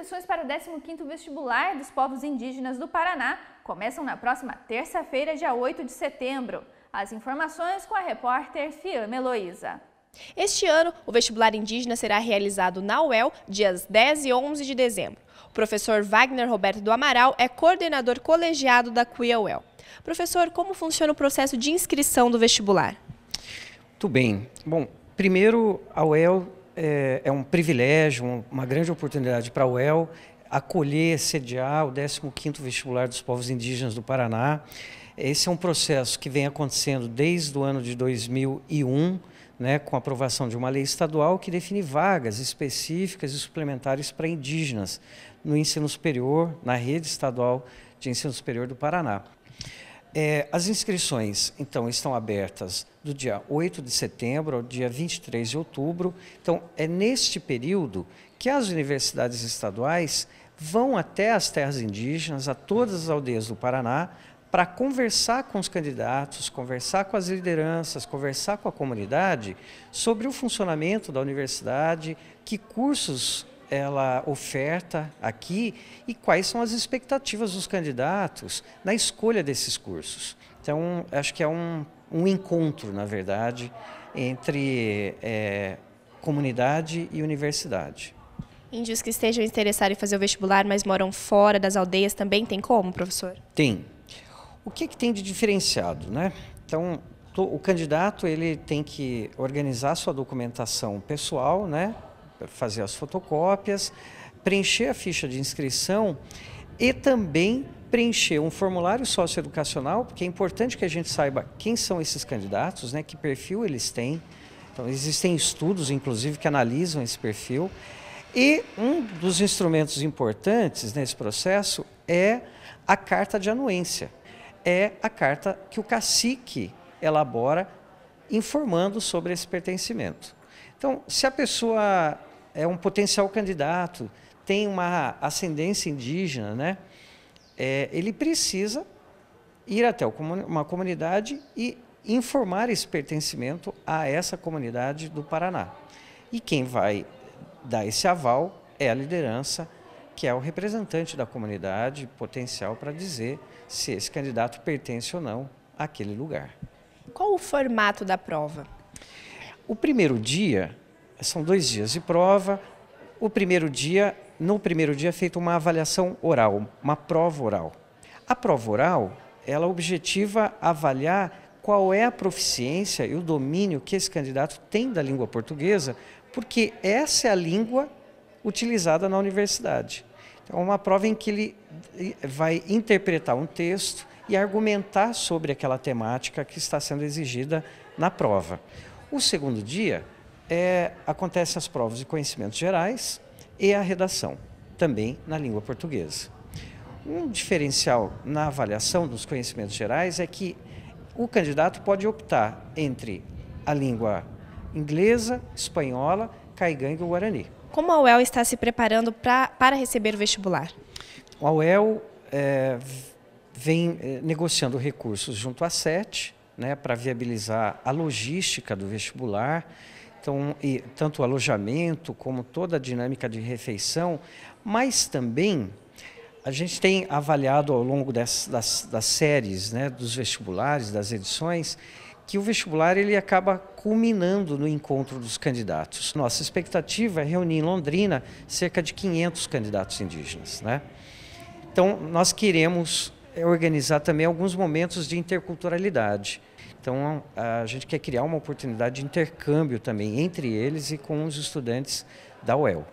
inscrições para o 15º Vestibular dos Povos Indígenas do Paraná começam na próxima terça-feira, dia 8 de setembro. As informações com a repórter Fiamma Heloísa. Este ano, o vestibular indígena será realizado na UEL, dias 10 e 11 de dezembro. O professor Wagner Roberto do Amaral é coordenador colegiado da CUIA UEL. Professor, como funciona o processo de inscrição do vestibular? Muito bem. Bom, primeiro, a UEL é, é um privilégio, uma grande oportunidade para a UEL acolher, sediar o 15º Vestibular dos Povos Indígenas do Paraná. Esse é um processo que vem acontecendo desde o ano de 2001, né, com a aprovação de uma lei estadual que define vagas específicas e suplementares para indígenas no ensino superior, na rede estadual de ensino superior do Paraná. É, as inscrições, então, estão abertas do dia 8 de setembro ao dia 23 de outubro. Então, é neste período que as universidades estaduais vão até as terras indígenas, a todas as aldeias do Paraná, para conversar com os candidatos, conversar com as lideranças, conversar com a comunidade sobre o funcionamento da universidade, que cursos ela oferta aqui e quais são as expectativas dos candidatos na escolha desses cursos. Então, acho que é um, um encontro, na verdade, entre é, comunidade e universidade. Índios que estejam interessados em fazer o vestibular, mas moram fora das aldeias, também tem como, professor? Tem. O que, é que tem de diferenciado, né? Então, o candidato ele tem que organizar sua documentação pessoal, né? fazer as fotocópias, preencher a ficha de inscrição e também preencher um formulário socioeducacional, porque é importante que a gente saiba quem são esses candidatos, né, que perfil eles têm. Então, existem estudos, inclusive, que analisam esse perfil. E um dos instrumentos importantes nesse processo é a carta de anuência. É a carta que o cacique elabora informando sobre esse pertencimento. Então, se a pessoa é um potencial candidato, tem uma ascendência indígena, né? É, ele precisa ir até uma comunidade e informar esse pertencimento a essa comunidade do Paraná. E quem vai dar esse aval é a liderança, que é o representante da comunidade potencial para dizer se esse candidato pertence ou não àquele lugar. Qual o formato da prova? O primeiro dia são dois dias de prova. O primeiro dia, no primeiro dia é feita uma avaliação oral, uma prova oral. A prova oral, ela objetiva avaliar qual é a proficiência e o domínio que esse candidato tem da língua portuguesa, porque essa é a língua utilizada na universidade. Então, é uma prova em que ele vai interpretar um texto e argumentar sobre aquela temática que está sendo exigida na prova. O segundo dia é, acontecem as provas de conhecimentos gerais e a redação, também na língua portuguesa. Um diferencial na avaliação dos conhecimentos gerais é que o candidato pode optar entre a língua inglesa, espanhola, caigangue ou guarani. Como a UEL está se preparando pra, para receber o vestibular? A UEL é, vem é, negociando recursos junto à SET né, para viabilizar a logística do vestibular então, e, tanto o alojamento como toda a dinâmica de refeição, mas também a gente tem avaliado ao longo das, das, das séries, né, dos vestibulares, das edições, que o vestibular ele acaba culminando no encontro dos candidatos. Nossa expectativa é reunir em Londrina cerca de 500 candidatos indígenas. Né? Então, nós queremos organizar também alguns momentos de interculturalidade. Então, a gente quer criar uma oportunidade de intercâmbio também entre eles e com os estudantes da UEL.